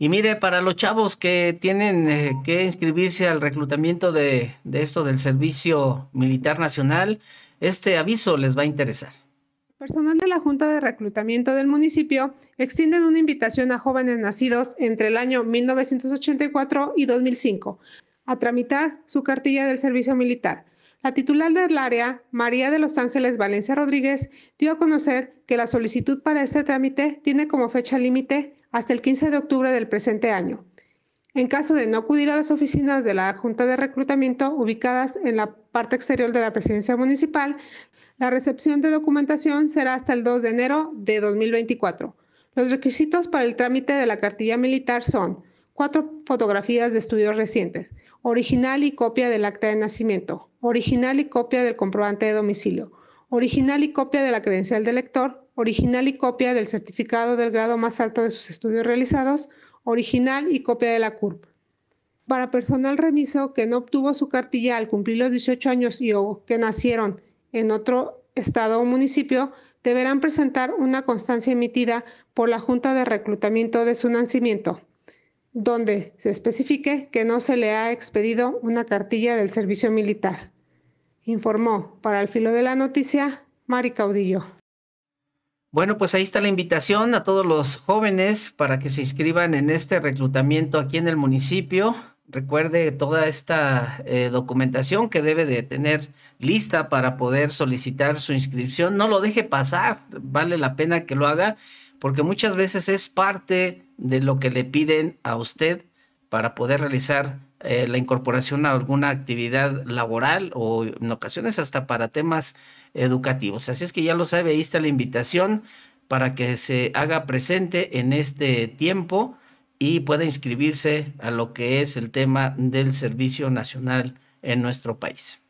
Y mire, para los chavos que tienen eh, que inscribirse al reclutamiento de, de esto del Servicio Militar Nacional, este aviso les va a interesar. Personal de la Junta de Reclutamiento del municipio extienden una invitación a jóvenes nacidos entre el año 1984 y 2005 a tramitar su cartilla del servicio militar. La titular del área, María de los Ángeles Valencia Rodríguez, dio a conocer que la solicitud para este trámite tiene como fecha límite hasta el 15 de octubre del presente año, en caso de no acudir a las oficinas de la Junta de Reclutamiento ubicadas en la parte exterior de la presidencia municipal, la recepción de documentación será hasta el 2 de enero de 2024. Los requisitos para el trámite de la cartilla militar son cuatro fotografías de estudios recientes, original y copia del acta de nacimiento, original y copia del comprobante de domicilio, original y copia de la credencial de lector original y copia del certificado del grado más alto de sus estudios realizados, original y copia de la CURP. Para personal remiso que no obtuvo su cartilla al cumplir los 18 años y o que nacieron en otro estado o municipio, deberán presentar una constancia emitida por la Junta de Reclutamiento de su nacimiento, donde se especifique que no se le ha expedido una cartilla del servicio militar. Informó para el filo de la noticia Mari Caudillo. Bueno, pues ahí está la invitación a todos los jóvenes para que se inscriban en este reclutamiento aquí en el municipio. Recuerde toda esta eh, documentación que debe de tener lista para poder solicitar su inscripción. No lo deje pasar, vale la pena que lo haga porque muchas veces es parte de lo que le piden a usted para poder realizar eh, la incorporación a alguna actividad laboral o en ocasiones hasta para temas educativos. Así es que ya lo sabe, ahí está la invitación para que se haga presente en este tiempo y pueda inscribirse a lo que es el tema del Servicio Nacional en nuestro país.